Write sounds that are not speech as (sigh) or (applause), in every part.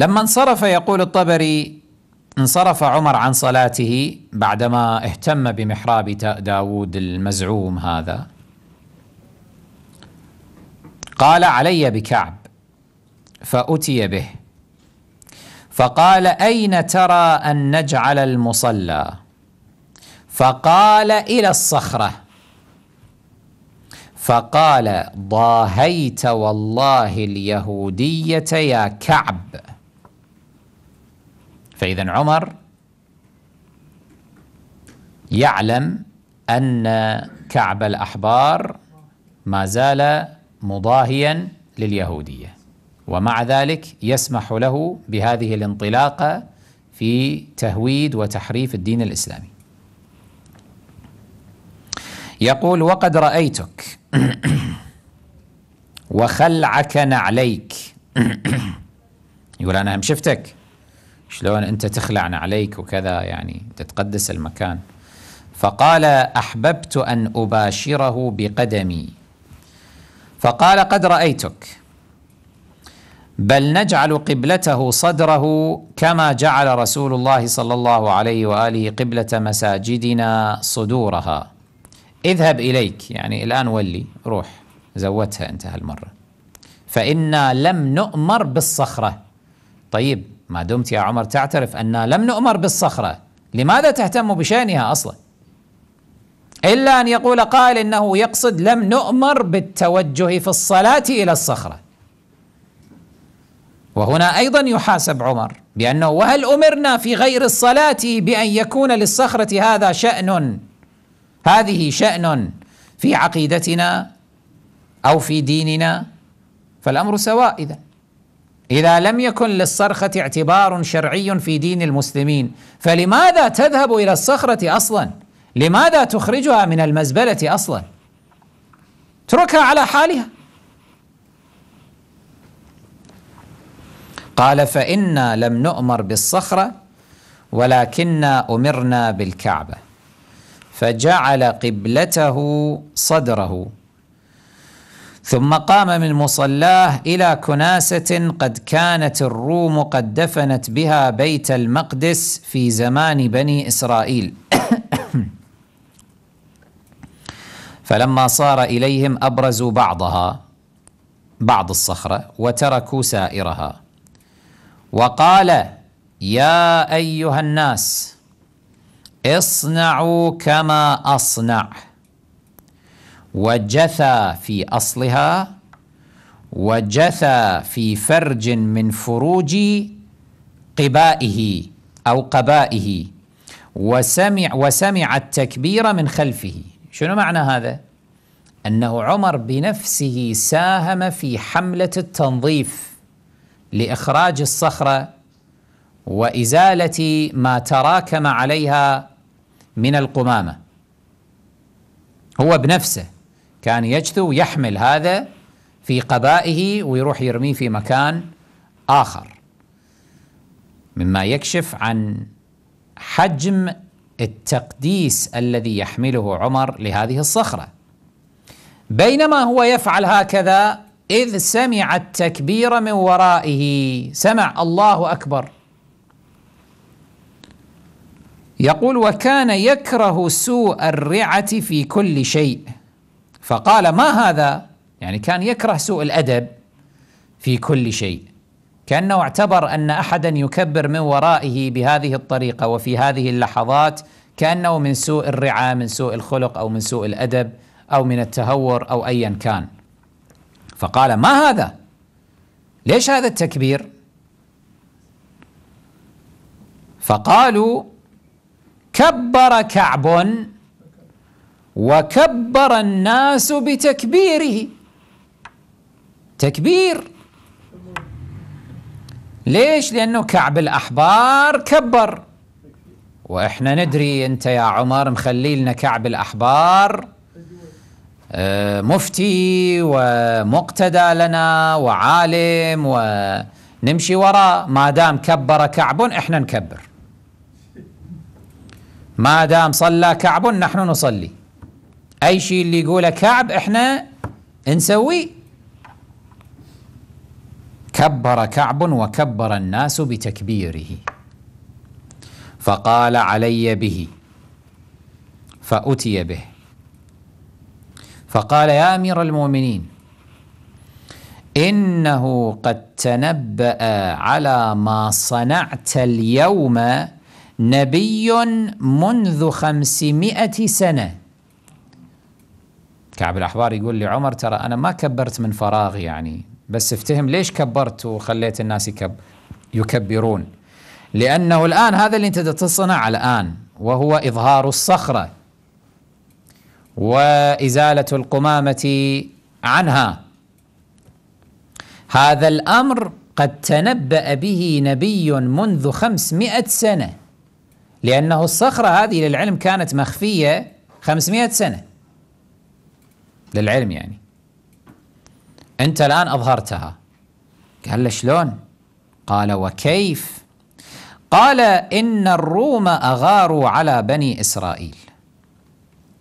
لما انصرف يقول الطبري انصرف عمر عن صلاته بعدما اهتم بمحراب داود المزعوم هذا قال علي بكعب فأتي به فقال أين ترى أن نجعل المصلى فقال إلى الصخرة فقال ضاهيت والله اليهودية يا كعب فإذا عمر يعلم أن كعب الأحبار ما زال مضاهيا لليهودية ومع ذلك يسمح له بهذه الانطلاقة في تهويد وتحريف الدين الإسلامي يقول وقد رأيتك (clears throat) وخلعك نعليك (clears throat) يقول أنا هم شفتك شلون أنت تخلعنا عليك وكذا يعني تتقدس المكان فقال أحببت أن أباشره بقدمي فقال قد رأيتك بل نجعل قبلته صدره كما جعل رسول الله صلى الله عليه وآله قبلة مساجدنا صدورها اذهب إليك يعني الآن ولي روح زودتها أنت هالمرة فإنا لم نؤمر بالصخرة طيب ما دمت يا عمر تعترف أن لم نؤمر بالصخرة لماذا تهتم بشأنها أصلا إلا أن يقول قائل إنه يقصد لم نؤمر بالتوجه في الصلاة إلى الصخرة وهنا أيضا يحاسب عمر بأنه وهل أمرنا في غير الصلاة بأن يكون للصخرة هذا شأن هذه شأن في عقيدتنا أو في ديننا فالأمر سواء إذن اذا لم يكن للصرخه اعتبار شرعي في دين المسلمين فلماذا تذهب الى الصخره اصلا لماذا تخرجها من المزبله اصلا اتركها على حالها قال فانا لم نؤمر بالصخره ولكنا امرنا بالكعبه فجعل قبلته صدره ثم قام من مصلاه إلى كناسة قد كانت الروم قد دفنت بها بيت المقدس في زمان بني إسرائيل (coughs) فلما صار إليهم أبرزوا بعضها بعض الصخرة وتركوا سائرها وقال يا أيها الناس اصنعوا كما أصنع وجثى في أصلها وجثى في فرج من فروج قبائه أو قبائه وسمع, وسمع التكبير من خلفه شنو معنى هذا؟ أنه عمر بنفسه ساهم في حملة التنظيف لإخراج الصخرة وإزالة ما تراكم عليها من القمامة هو بنفسه كان يجثو ويحمل هذا في قبائه ويروح يرميه في مكان آخر مما يكشف عن حجم التقديس الذي يحمله عمر لهذه الصخرة بينما هو يفعل هكذا إذ سمع التكبير من ورائه سمع الله أكبر يقول وكان يكره سوء الرعة في كل شيء فقال ما هذا يعني كان يكره سوء الادب في كل شيء كانه اعتبر ان احدا يكبر من ورائه بهذه الطريقه وفي هذه اللحظات كانه من سوء الرعاه من سوء الخلق او من سوء الادب او من التهور او ايا كان فقال ما هذا ليش هذا التكبير فقالوا كبر كعب وكبر الناس بتكبيره تكبير ليش لأنه كعب الأحبار كبر وإحنا ندري أنت يا عمر مخلي لنا كعب الأحبار آه، مفتي ومقتدى لنا وعالم ونمشي وراء ما دام كبر كعب احنا نكبر ما دام صلى كعب نحن نصلي أي شيء اللي يقوله كعب إحنا نسويه كبر كعب وكبر الناس بتكبيره فقال علي به فأتي به فقال يا أمير المؤمنين إنه قد تنبأ على ما صنعت اليوم نبي منذ خمسمائة سنة كعب الأحبار يقول لي عمر ترى أنا ما كبرت من فراغ يعني بس افتهم ليش كبرت وخليت الناس يكب يكبرون لأنه الآن هذا اللي أنت تصنع الآن وهو إظهار الصخرة وإزالة القمامة عنها هذا الأمر قد تنبأ به نبي منذ خمسمائة سنة لأنه الصخرة هذه للعلم كانت مخفية خمسمائة سنة للعلم يعني أنت الآن أظهرتها قال له شلون قال وكيف قال إن الروم أغاروا على بني إسرائيل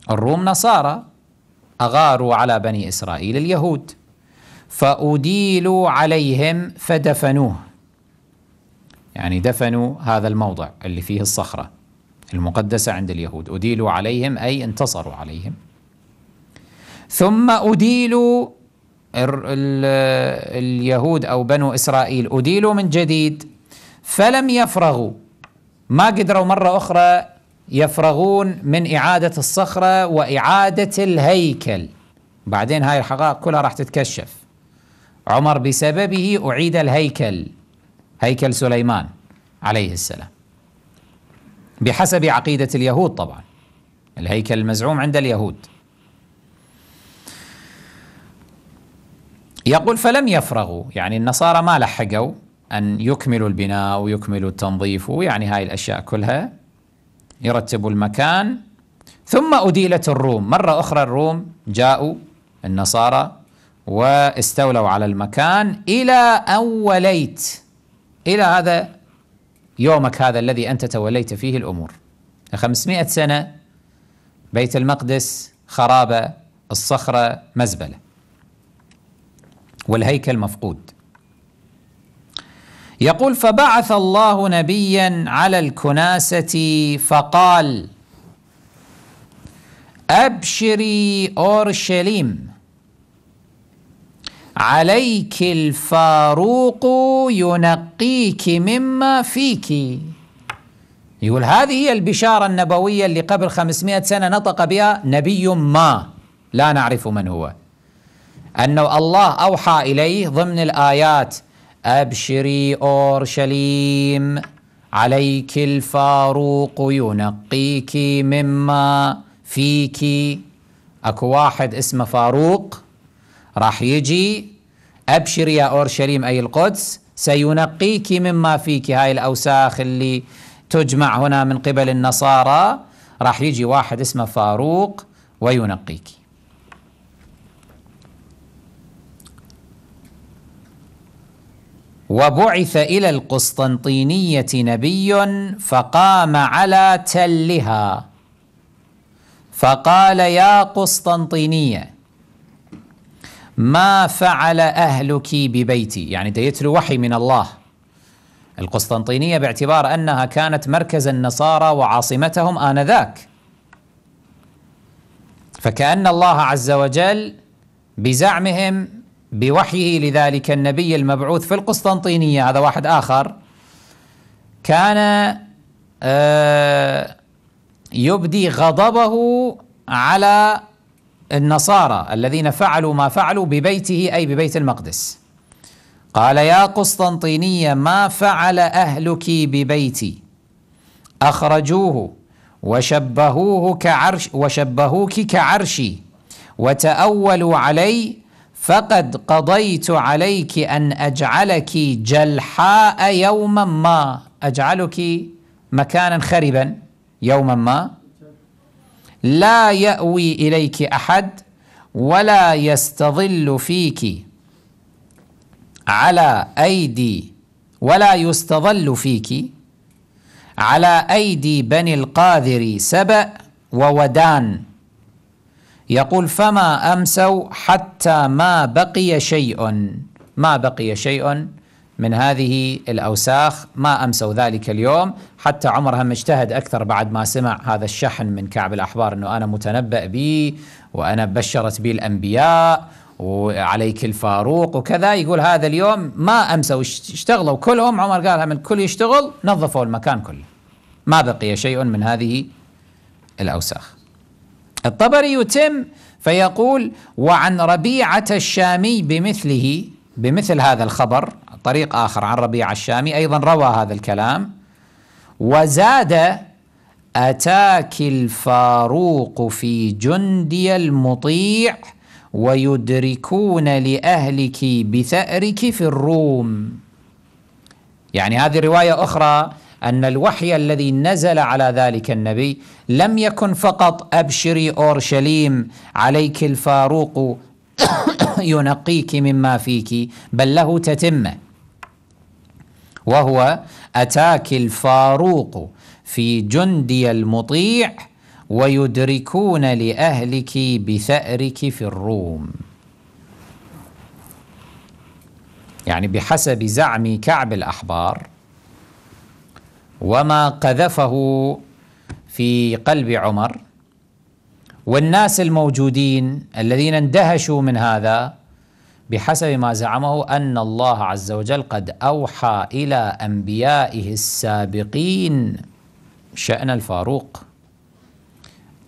الروم نصارى أغاروا على بني إسرائيل اليهود فأديلوا عليهم فدفنوه يعني دفنوا هذا الموضع اللي فيه الصخرة المقدسة عند اليهود أديلوا عليهم أي انتصروا عليهم ثم أديلوا اليهود أو بنو إسرائيل أديلوا من جديد فلم يفرغوا ما قدروا مرة أخرى يفرغون من إعادة الصخرة وإعادة الهيكل بعدين هاي الحقائق كلها راح تتكشف عمر بسببه أعيد الهيكل هيكل سليمان عليه السلام بحسب عقيدة اليهود طبعا الهيكل المزعوم عند اليهود يقول فلم يفرغوا يعني النصارى ما لحقوا أن يكملوا البناء ويكملوا التنظيف ويعني هاي الأشياء كلها يرتبوا المكان ثم أديلت الروم مرة أخرى الروم جاءوا النصارى واستولوا على المكان إلى أن وليت إلى هذا يومك هذا الذي أنت توليت فيه الأمور 500 سنة بيت المقدس خرابة الصخرة مزبلة والهيكل مفقود يقول فبعث الله نبيا على الكناسة فقال أبشري أورشليم عليك الفاروق ينقيك مما فيك يقول هذه هي البشارة النبوية اللي قبل 500 سنة نطق بها نبي ما لا نعرف من هو أنه الله أوحى إليه ضمن الآيات أبشري أورشليم عليك الفاروق ينقيك مما فيك أكو واحد اسمه فاروق راح يجي أبشري يا أورشليم أي القدس سينقيك مما فيك هاي الأوساخ اللي تجمع هنا من قبل النصارى راح يجي واحد اسمه فاروق وينقيك وبعث إلى القسطنطينية نبي فقام على تلها فقال يا قسطنطينية ما فعل أهلك ببيتي يعني يتلو وحي من الله القسطنطينية باعتبار أنها كانت مركز النصارى وعاصمتهم آنذاك فكأن الله عز وجل بزعمهم بوحيه لذلك النبي المبعوث في القسطنطينية هذا واحد آخر كان آه، يبدي غضبه على النصارى الذين فعلوا ما فعلوا ببيته أي ببيت المقدس قال يا قسطنطينية ما فعل أهلك ببيتي أخرجوه وشبهوه كعرش وشبهوك كعرشي وتأولوا علي فقد قضيت عليك أن أجعلك جلحاء يوما ما أجعلك مكانا خربا يوما ما لا يأوي إليك أحد ولا يستظل فيك على أيدي ولا يستظل فيك على أيدي بني القاذر سبأ وودان يقول فما أمسوا حتى ما بقي شيء ما بقي شيء من هذه الأوساخ ما أمسوا ذلك اليوم حتى عمر هم اجتهد أكثر بعد ما سمع هذا الشحن من كعب الأحبار أنه أنا متنبأ بي وأنا بشرت بي الأنبياء وعليك الفاروق وكذا يقول هذا اليوم ما أمسوا اشتغلوا كلهم عمر قالها من كل يشتغل نظفوا المكان كله ما بقي شيء من هذه الأوساخ الطبري يتم فيقول وعن ربيعة الشامي بمثله بمثل هذا الخبر طريق آخر عن ربيعة الشامي أيضا روى هذا الكلام وزاد أتاك الفاروق في جندي المطيع ويدركون لأهلك بثأرك في الروم يعني هذه رواية أخرى أن الوحي الذي نزل على ذلك النبي لم يكن فقط أبشري أورشليم عليك الفاروق (coughs) ينقيك مما فيك بل له تتمة وهو أتاك الفاروق في جندي المطيع ويدركون لأهلك بثأرك في الروم يعني بحسب زعم كعب الأحبار وما قذفه في قلب عمر والناس الموجودين الذين اندهشوا من هذا بحسب ما زعمه ان الله عز وجل قد اوحى الى انبيائه السابقين شان الفاروق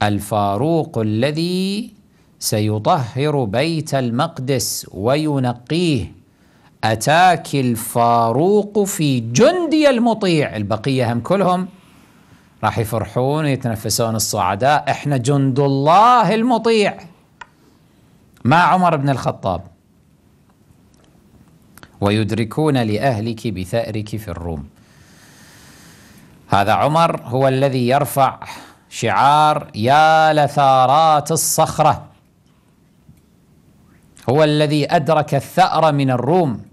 الفاروق الذي سيطهر بيت المقدس وينقيه أتاك الفاروق في جندي المطيع البقية هم كلهم راح يفرحون ويتنفسون الصعداء احنا جند الله المطيع مع عمر بن الخطاب ويدركون لأهلك بثأرك في الروم هذا عمر هو الذي يرفع شعار يا لثارات الصخرة هو الذي أدرك الثأر من الروم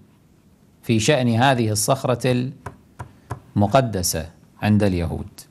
في شأن هذه الصخرة المقدسة عند اليهود